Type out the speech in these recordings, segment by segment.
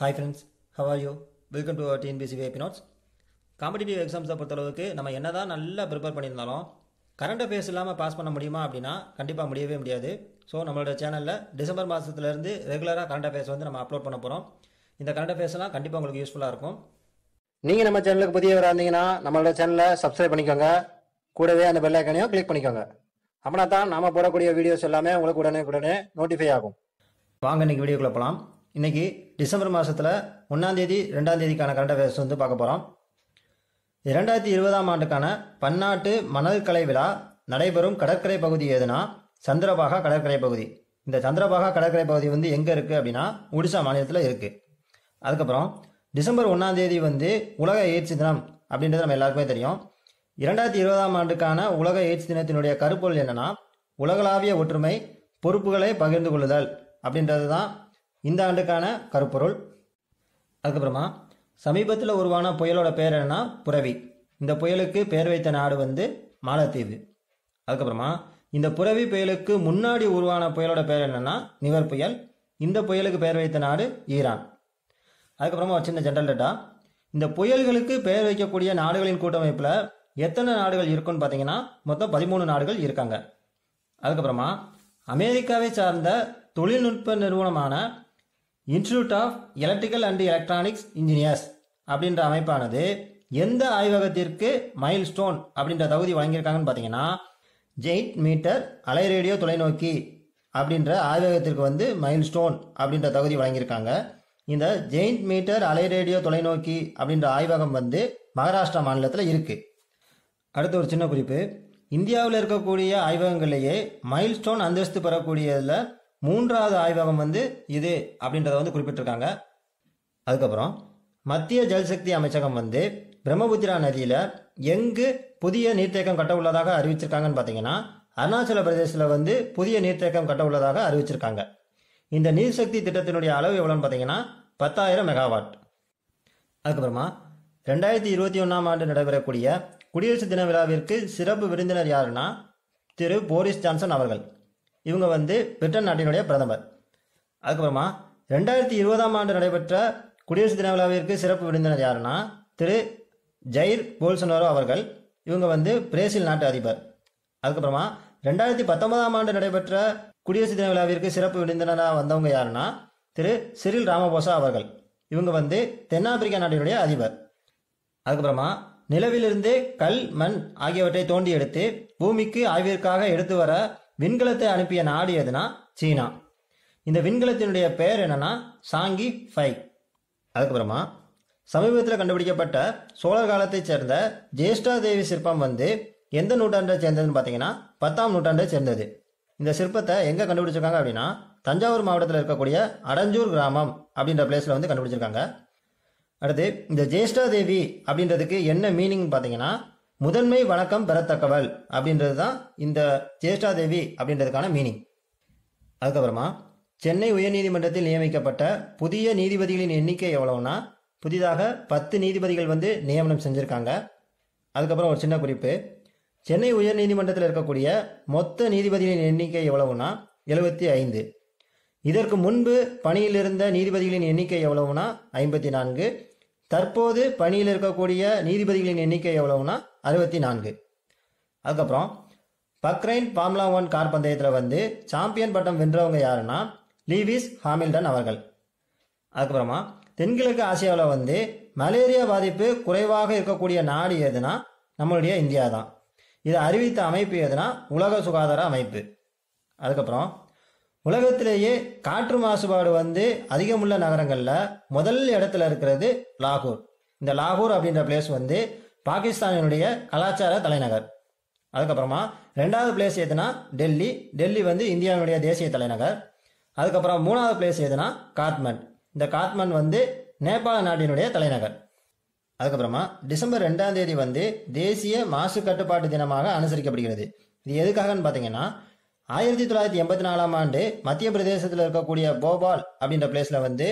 hi friends how are you welcome to TNPSC வேபி notes competitive எக்ஸாம்ஸை பொறுத்தளவுக்கு நம்ம என்ன தான் நல்லா ப்ரிப்பேர் பண்ணியிருந்தாலும் கரண்ட் அஃபேர்ஸ் இல்லாமல் பாஸ் பண்ண முடியுமா அப்படின்னா கண்டிப்பாக முடியவே முடியாது ஸோ நம்மளோட சேனலில் டிசம்பர் மாதத்துலேருந்து ரெகுலராக கரண்ட் அஃபேர்ஸ் வந்து நம்ம அப்லோட் பண்ண போகிறோம் இந்த கரண்ட் அஃபேர்ஸ்லாம் கண்டிப்பாக உங்களுக்கு யூஸ்ஃபுல்லாக இருக்கும் நீங்கள் நம்ம சேனலுக்கு புதியவராக இருந்தீங்கன்னா நம்மளோட சேனலை சப்ஸ்கிரைப் பண்ணிக்கோங்க கூடவே அந்த பெல் ஐக்கனையும் கிளிக் பண்ணிக்கோங்க அப்படின்னா தான் நாம் போடக்கூடிய வீடியோஸ் எல்லாமே உங்களுக்கு உடனே உடனே நோட்டிஃபை ஆகும் வாங்க இன்னைக்கு வீடியோக்குள்ளே போகலாம் இன்னைக்கு டிசம்பர் மாதத்தில் ஒன்றாந்தேதி ரெண்டாந்தேதிக்கான கரண்ட் அஃபேர்ஸ் வந்து பார்க்க போகிறோம் இரண்டாயிரத்தி இருபதாம் ஆண்டுக்கான பன்னாட்டு மணல் கலை விழா நடைபெறும் கடற்கரை பகுதி எதுனா சந்திரபாகா கடற்கரை பகுதி இந்த சந்திரபாகா கடற்கரை பகுதி வந்து எங்கே இருக்குது அப்படின்னா ஒடிசா மாநிலத்தில் இருக்குது அதுக்கப்புறம் டிசம்பர் ஒன்றாந்தேதி வந்து உலக எய்ட்ஸ் தினம் அப்படின்றது நம்ம எல்லாருக்குமே தெரியும் இரண்டாயிரத்தி இருபதாம் ஆண்டுக்கான உலக எய்ட்ஸ் தினத்தினுடைய கருப்பொருள் என்னன்னா உலகளாவிய ஒற்றுமை பொறுப்புகளை பகிர்ந்து கொள்ளுதல் அப்படின்றது தான் இந்த ஆண்டுக்கான கருப்பொருள் அதுக்கப்புறமா சமீபத்தில் உருவான புயலோட பேர் என்னன்னா புரவி இந்த புயலுக்கு பேர் வைத்த நாடு வந்து மாலத்தீவு அதுக்கப்புறமா இந்த புரவி புயலுக்கு முன்னாடி உருவான புயலோட பேர் என்னன்னா நிவர் புயல் இந்த புயலுக்கு பெயர் வைத்த நாடு ஈரான் அதுக்கப்புறமா வச்சிருந்த ஜென்ரல் டேட்டா இந்த புயல்களுக்கு பெயர் வைக்கக்கூடிய நாடுகளின் கூட்டமைப்பில் எத்தனை நாடுகள் இருக்குன்னு பார்த்தீங்கன்னா மொத்தம் பதிமூணு நாடுகள் இருக்காங்க அதுக்கப்புறமா அமெரிக்காவை சார்ந்த தொழில்நுட்ப நிறுவனமான institute of electrical and electronics engineers அப்படின்ற அமைப்பானது எந்த ஆய்வகத்திற்கு மைல் ஸ்டோன் அப்படின்ற தகுதி வழங்கியிருக்காங்கன்னு பார்த்தீங்கன்னா ஜெயிண்ட் மீட்டர் அலை ரேடியோ தொலைநோக்கி அப்படின்ற ஆய்வகத்திற்கு வந்து மைல் ஸ்டோன் அப்படின்ற தகுதி வழங்கியிருக்காங்க இந்த ஜெயிண்ட் மீட்டர் அலை ரேடியோ தொலைநோக்கி அப்படின்ற ஆய்வகம் வந்து மகாராஷ்டிரா மாநிலத்தில் இருக்குது அடுத்த ஒரு சின்ன குறிப்பு இந்தியாவில் இருக்கக்கூடிய ஆய்வகங்கள்லேயே மைல் ஸ்டோன் அந்தஸ்து பெறக்கூடியதில் மூன்றாவது ஆய்வகம் வந்து இது அப்படின்றத வந்து குறிப்பிட்டிருக்காங்க அதுக்கப்புறம் மத்திய ஜல்சக்தி அமைச்சகம் வந்து பிரம்மபுத்திரா நதியில் எங்கு புதிய நீர்த்தேக்கம் கட்ட உள்ளதாக அறிவிச்சிருக்காங்கன்னு பார்த்தீங்கன்னா அருணாச்சல பிரதேசில் வந்து புதிய நீர்த்தேக்கம் கட்ட உள்ளதாக அறிவிச்சிருக்காங்க இந்த நீர் சக்தி திட்டத்தினுடைய அளவு எவ்வளோன்னு பார்த்தீங்கன்னா பத்தாயிரம் மெகாவாட் அதுக்கப்புறமா ரெண்டாயிரத்தி இருபத்தி ஒன்றாம் ஆண்டு நடைபெறக்கூடிய குடியரசு தின விழாவிற்கு சிறப்பு விருந்தினர் யாருன்னா திரு போரிஸ் ஜான்சன் அவர்கள் இவங்க வந்து பிரிட்டன் நாட்டினுடைய பிரதமர் அதுக்கப்புறமா ரெண்டாயிரத்தி இருபதாம் ஆண்டு நடைபெற்ற குடியரசு தின விழாவிற்கு சிறப்பு விருந்தினர் யாருன்னா திரு ஜெயிர் போல்சனோரோ அவர்கள் இவங்க வந்து பிரேசில் நாட்டு அதிபர் அதுக்கப்புறமா ரெண்டாயிரத்தி பத்தொன்பதாம் ஆண்டு நடைபெற்ற குடியரசு தின விழாவிற்கு சிறப்பு விருந்தினராக வந்தவங்க யாருன்னா திரு சிறில் ராமபோசா அவர்கள் இவங்க வந்து தென்னாப்பிரிக்கா நாட்டினுடைய அதிபர் அதுக்கப்புறமா நிலவிலிருந்து கல் மண் ஆகியவற்றை தோண்டி எடுத்து பூமிக்கு ஆய்விற்காக எடுத்து வர விண்கலத்தை அனுப்பிய நாடு எதுனா சீனா இந்த விண்கலத்தினுடைய பெயர் என்னன்னா சாங்கி ஃபை அதுக்கப்புறமா சமீபத்தில் கண்டுபிடிக்கப்பட்ட சோழர் காலத்தைச் சேர்ந்த ஜேஷ்டா தேவி சிற்பம் வந்து எந்த நூற்றாண்டை சேர்ந்ததுன்னு பார்த்தீங்கன்னா பத்தாம் நூற்றாண்டை சேர்ந்தது இந்த சிற்பத்தை எங்கே கண்டுபிடிச்சிருக்காங்க அப்படின்னா தஞ்சாவூர் மாவட்டத்தில் இருக்கக்கூடிய அடஞ்சூர் கிராமம் அப்படின்ற பிளேஸில் வந்து கண்டுபிடிச்சிருக்காங்க அடுத்து இந்த ஜேஷ்டா தேவி அப்படின்றதுக்கு என்ன மீனிங் பார்த்தீங்கன்னா முதன்மை வணக்கம் பெறத்தக்கவள் அப்படின்றது தான் இந்த ஜேஷ்டாதேவி அப்படின்றதுக்கான மீனிங் அதுக்கப்புறமா சென்னை உயர்நீதிமன்றத்தில் நியமிக்கப்பட்ட புதிய நீதிபதிகளின் எண்ணிக்கை எவ்வளவுனா புதிதாக பத்து நீதிபதிகள் வந்து நியமனம் செஞ்சுருக்காங்க அதுக்கப்புறம் ஒரு சின்ன குறிப்பு சென்னை உயர்நீதிமன்றத்தில் இருக்கக்கூடிய மொத்த நீதிபதிகளின் எண்ணிக்கை எவ்வளவுனா எழுபத்தி ஐந்து இதற்கு முன்பு பணியில் இருந்த நீதிபதிகளின் எண்ணிக்கை எவ்வளவுனா ஐம்பத்தி நான்கு தற்போது பணியில் இருக்கக்கூடிய நீதிபதிகளின் எண்ணிக்கை எவ்வளவுனா அறுபத்தி நான்கு அதுக்கப்புறம் பக்ரைன் பாம்லா ஒன் கார் பந்தயத்தில் வந்து சாம்பியன் பட்டம் வென்றவங்க யாருன்னா லீவிஸ் ஹாமில்டன் அவர்கள் அதுக்கப்புறமா தென்கிழக்கு ஆசியாவில் வந்து மலேரியா பாதிப்பு குறைவாக இருக்கக்கூடிய நாடு எதுனா நம்மளுடைய இந்தியா தான் இதை அறிவித்த அமைப்பு எதுனா உலக சுகாதார அமைப்பு அதுக்கப்புறம் உலகத்திலேயே காற்று மாசுபாடு வந்து அதிகமுள்ள நகரங்களில் முதல் இடத்துல இருக்கிறது லாகூர் இந்த லாகூர் அப்படின்ற பிளேஸ் வந்து பாகிஸ்தானினுடைய கலாச்சார தலைநகர் அதுக்கப்புறமா ரெண்டாவது பிளேஸ் எதுனா டெல்லி டெல்லி வந்து இந்தியாவினுடைய தேசிய தலைநகர் அதுக்கப்புறம் மூணாவது பிளேஸ் எதுனா காத்மண்ட் இந்த காத்மண்ட் வந்து நேபாள நாட்டினுடைய தலைநகர் அதுக்கப்புறமா டிசம்பர் ரெண்டாம் தேதி வந்து தேசிய மாசு கட்டுப்பாட்டு தினமாக அனுசரிக்கப்படுகிறது இது எதுக்காகன்னு பார்த்தீங்கன்னா ஆயிரத்தி தொள்ளாயிரத்தி எண்பத்தி நாலாம் ஆண்டு மத்திய பிரதேசத்தில் இருக்கக்கூடிய போபால் அப்படின்ற பிளேஸில் வந்து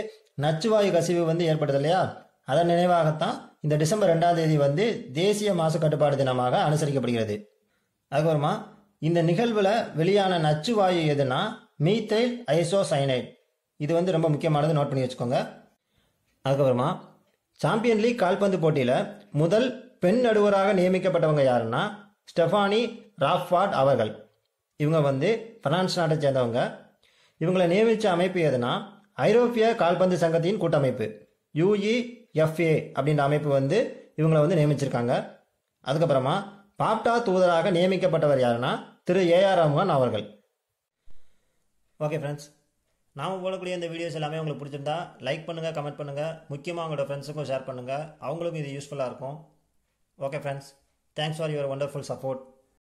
நச்சுவாயு கசிவு வந்து ஏற்படுது இல்லையா அதன் நினைவாகத்தான் இந்த டிசம்பர் ரெண்டாம் தேதி வந்து தேசிய மாசு கட்டுப்பாடு தினமாக அனுசரிக்கப்படுகிறது அதுக்கப்புறமா இந்த நிகழ்வில் வெளியான நச்சு வாயு எதுனா மீத்தைல் ஐசோசைனைட் இது வந்து ரொம்ப முக்கியமானது நோட் பண்ணி வச்சுக்கோங்க அதுக்கப்புறமா சாம்பியன் லீக் கால்பந்து போட்டியில் முதல் பெண் நடுவராக நியமிக்கப்பட்டவங்க யாருன்னா ஸ்டெஃபானி ராஃபார்ட் அவர்கள் இவங்க வந்து பிரான்ஸ் நாட்டை சேர்ந்தவங்க இவங்களை நியமித்த அமைப்பு எதுனா ஐரோப்பிய கால்பந்து சங்கத்தின் கூட்டமைப்பு யூஇ எஃப்ஏ அப்படின்ற அமைப்பு வந்து இவங்களை வந்து நியமிச்சிருக்காங்க அதுக்கப்புறமா பாப்டா தூதராக நியமிக்கப்பட்டவர் யாருன்னா திரு ஏஆர் ரஹ்மான் அவர்கள் ஓகே ஃப்ரெண்ட்ஸ் நாம் போடக்கூடிய இந்த வீடியோஸ் எல்லாமே உங்களுக்கு பிடிச்சிருந்தா லைக் பண்ணுங்கள் கமெண்ட் பண்ணுங்கள் முக்கியமாக உங்களோட ஃப்ரெண்ட்ஸுக்கும் ஷேர் பண்ணுங்கள் அவங்களுக்கும் இது யூஸ்ஃபுல்லாக இருக்கும் okay friends thanks for your wonderful support